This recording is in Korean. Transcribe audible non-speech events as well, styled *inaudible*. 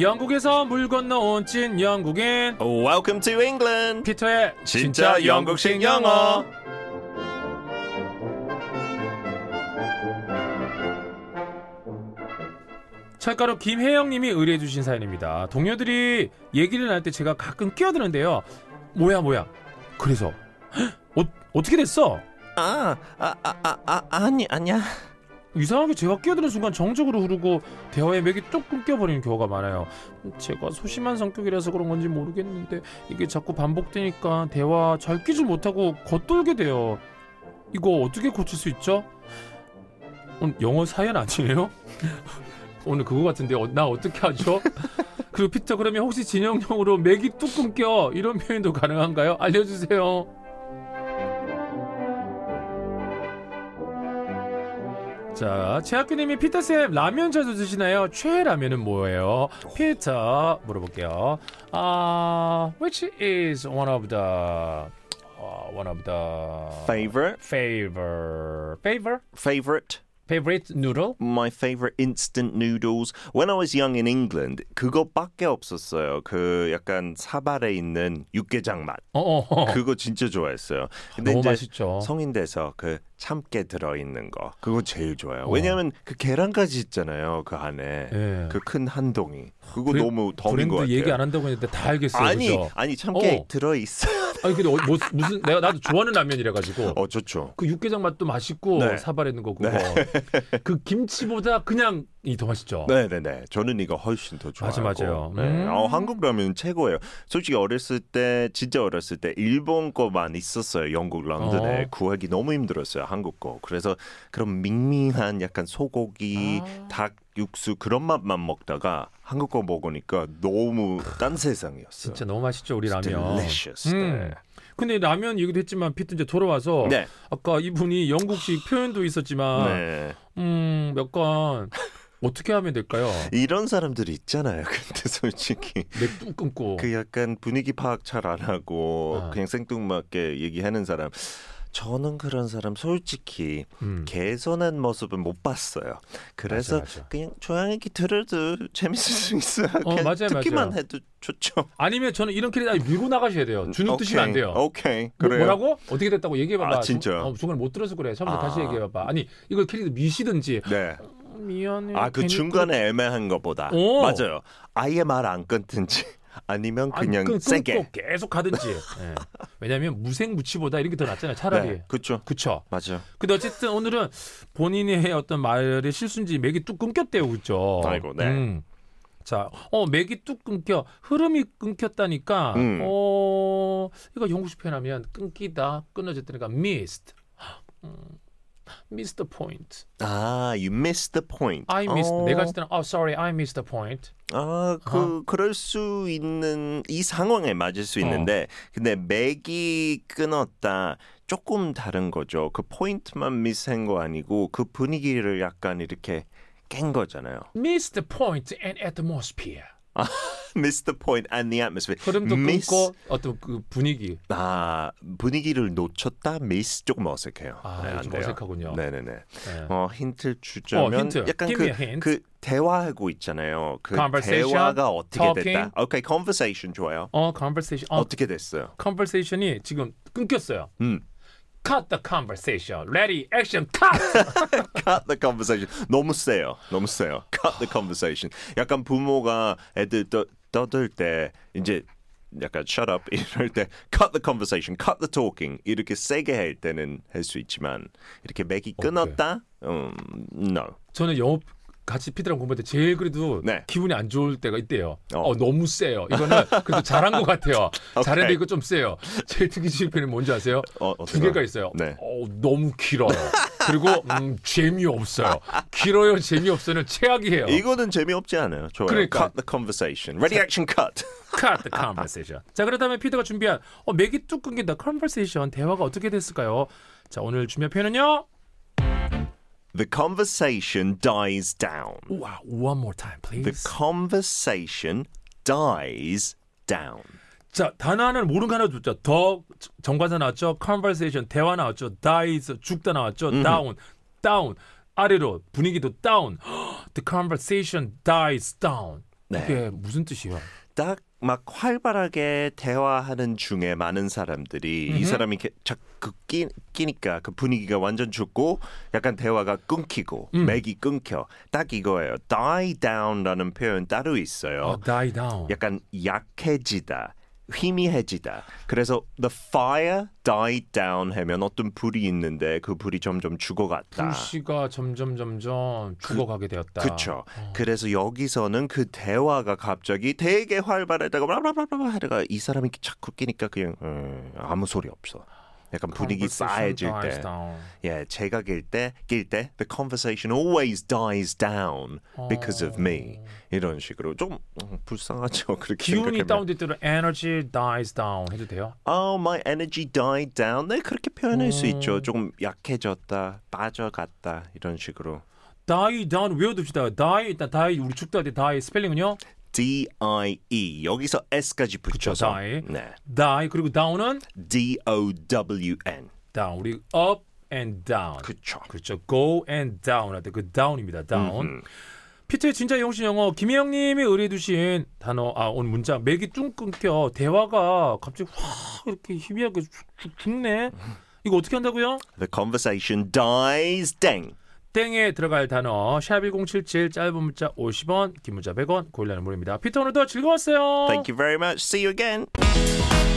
영국에서 물 건너온 찐 영국인 Welcome to England. 피터의 진짜 영국식 영어. 철가루 김혜영님이 의뢰해주신 사연입니다. 동료들이 얘기를 할 때 제가 가끔 끼어드는데요. 뭐야 뭐야. 그래서 어, 어떻게 됐어? 아, 아, 아, 아, 아 아니 아니야. 이상하게 제가 끼어드는 순간 정적으로 흐르고 대화의 맥이 뚝 끊겨버리는 경우가 많아요. 제가 소심한 성격이라서 그런 건지 모르겠는데 이게 자꾸 반복되니까 대화 잘 끼지 못하고 겉돌게 돼요. 이거 어떻게 고칠 수 있죠? 어, 영어 사연 아니에요? *laughs* 오늘 그거 같은데 어, 나 어떻게 하죠? *laughs* 그리고 피터 그러면 혹시 진영형으로 맥이 뚝 끊겨 이런 표현도 가능한가요? 알려주세요. 자, 최학규님이 피터쌤 라면 자주 드시나요? 최애 라면은 뭐예요? 피터 물어볼게요. 아, uh, which is one of the uh, one of the favorite favorite favorite favorite favorite noodle? My favorite instant noodles. When I was young in England, 그거밖에 없었어요. 그 약간 사발에 있는 육개장 맛. 어어. 어, 어. 그거 진짜 좋아했어요. 근데 너무 이제 맛있죠. 성인 돼서 그 참깨 들어있는 거 그거 제일 좋아요. 어. 왜냐하면 그 계란까지 있잖아요 그 안에 예. 그큰 한동이 그거 브랜- 너무 덤인 것 브랜드 아요 얘기 안 한다고 했는데 다 알겠어요. 아니 그죠? 아니 참깨 어. 들어있어. 요 아니 근데 어, 뭐, 무슨 내가 나도 좋아하는 라면이라 가지고. 어 좋죠. 그 육개장 맛도 맛있고 네. 사발있는 거고. 네. 뭐. 그 김치보다 그냥 이 더 맛있죠. 네네네. 네, 네. 저는 이거 훨씬 더 좋아요. 맞아 맞아요. 네. 음. 어, 한국 라면 최고예요. 솔직히 어렸을 때 진짜 어렸을 때 일본 거만 있었어요. 영국 런던에 어. 구하기 너무 힘들었어요. 한국 거. 그래서 그런 밍밍한 약간 소고기, 아. 닭 육수 그런 맛만 먹다가 한국 거 먹으니까 너무 딴 세상이었어요. 진짜 너무 맛있죠 우리 라면. Delicious. 음. 네. 근데 라면 얘기도 했지만 피트 이제 돌아와서 네. 아까 이분이 영국식 표현도 있었지만 네. 음몇 건 어떻게 하면 될까요? 이런 사람들이 있잖아요. 근데 솔직히 맥 끊고 그 약간 분위기 파악 잘 안 하고 아. 그냥 생뚱맞게 얘기하는 사람. 저는 그런 사람 솔직히 음. 개선한 모습을못 봤어요. 그래서 맞아, 맞아. 그냥 조용히 들어도 재밌을 수 있어요. 어, 맞아요, 듣기만 맞아요. 해도 좋죠. 아니면 저는 이런 캐릭 밀고 나가셔야 돼요. 주눅 드시면 안 돼요. 오케이. 뭐, 그래요. 뭐, 라고 어떻게 됐다고 얘기해봐봐. 아, 진짜. 어, 중간에 못 들어서 그래. 처음부터 아. 다시 얘기해봐봐. 아니 이걸 캐릭터 미시든지. 네. 어, 미안해. 아그 중간에 애매한 것보다. 오. 어. 맞아요. 아예 말 안 끊든지. 아니면 그냥 아니, 세게 계속 가든지. 네. *laughs* 예. 왜냐하면 무생무치보다 이렇게더 낫잖아요. 차라리. 그렇죠. 그렇죠. 맞아요. 근데 어쨌든 오늘은 본인의 어떤 말의 실수인지 맥이 뚝 끊겼대요, 그죠? 아이고, 네. 음. 자, 어 맥이 뚝 끊겨 흐름이 끊겼다니까. 음. 어 이거 영국식 표현하면 끊기다, 끊어졌다니까 missed. 음, missed the point. 아, you missed the point. I missed. 어. 내가 진짜 oh sorry, I missed the point. 아, 그 어. 그럴 수 있는 이 상황에 맞을 수 있는데 어. 근데 맥이 끊었다. 조금 다른 거죠. 그 포인트만 미스한 거 아니고 그 분위기를 약간 이렇게 깬 거잖아요. Missed the point and atmosphere. 아. missed the point and the atmosphere. 흐름도 miss... 끊고 어떤 그 분위기. 아 분위기를 놓쳤다. miss 조금 어색해요. 아, 네, 좀 어색하군요. 네네네. 네. 어 힌트 주자면 어, 힌트. 약간 Give 그, 그 대화하고 있잖아요. 그 대화가 어떻게 talking. 됐다. 오케이, okay, conversation 좋아요. 어, conversation. 어, 어떻게 됐어요? conversation이 지금 끊겼어요. 음. Cut the conversation. Ready, action, cut. cut the conversation. 너무 세요. 너무 세요. Cut the conversation. 약간 부모가 애들 또 떠들 때 이제 약간 shut up *laughs* 이럴 때 cut the conversation, cut the talking 이렇게 세게 할 때는 할 수 있지만 이렇게 맥이 끊었다? 음, no. 저는 영업 같이 피드랑 공부할 때 제일 그래도 네. 기분이 안 좋을 때가 있대요. 어, 어 너무 세요. 이거는 그래도 잘한 것 같아요. *laughs* 잘했는데 이거 좀 세요. 제일 특이 실패는 뭔지 아세요? 어, 두 개가 있어요. 네. 어, 너무 길어요. *laughs* 그리고 음, 재미없어요. 길어요, 재미없어는 최악이에요. 이거는 재미없지 않아요. 좋아요. 그러니까. Cut the conversation. Ready, action, cut. Cut the conversation. 자, 그렇다면 피터가 준비한 어, 맥이 뚝 끊긴다. conversation. 대화가 어떻게 됐을까요? 자, 오늘 준비한 표현은요. The conversation dies down. Wow, one more time, please. The conversation dies down. 자 단어는 모르는 거 하나 줬죠. 더 정관사 나왔죠. conversation 대화 나왔죠. dies 죽다 나왔죠. 음. down down 아래로 분위기도 down. *gasps* The conversation dies down. 네. 이게 무슨 뜻이에요딱 막 활발하게 대화하는 중에 많은 사람들이 음흠. 이 사람이 자꾸 그 끼, 끼니까 그 분위기가 완전 죽고 약간 대화가 끊기고 음. 맥이 끊겨 딱 이거예요. die down라는 표현 따로 있어요. 어, die down. 약간 약해지다. 희미해지다. 그래서 the fire died down 하면 어떤 불이 있는데 그 불이 점점 죽어갔다. 불씨가 점점 점점 그 죽어가게 되었다. 그, 그쵸. 어. 그래서 여기서는 그 대화가 갑자기 되게 활발하다가 브라브라브라라 하다가 이 사람이 자꾸 끼니까 그냥 음, 아무 소리 없어. 약간 분위기 쌓여질 때, down. 예, 제가 낄때낄때 the conversation always dies down because of me 이런 식으로 좀 음, 불쌍하죠 그렇게 기운이 다운될 때는 energy dies down 해도 돼요? Oh, my energy died down. 네, 그렇게 표현할 음. 수 있죠. 조금 약해졌다, 빠져갔다 이런 식으로. die down 외워둡시다. die 일단 die 우리 죽다 때 die 스펠링은요? D-I-E 여기서 S까지 붙여서 그쵸, die. 네. die 그리고 down은 D-O-W-N down 우리 up and down 그렇죠 go and down 할때그 down입니다 down 음흠. 피트의 진짜 용신 영어 김혜영님이 의뢰해주신 단어 아 오늘 문장 맥이 뚱 끊겨 대화가 갑자기 확 이렇게 희미하게 죽, 죽, 죽네 이거 어떻게 한다고요? The conversation dies 땡 땡에 들어갈 단어 샵1077 짧은 문자 50원 긴 문자 100원 고릴라는 무료입니다. 피터 오늘도 즐거웠어요. Thank you very much. See you again.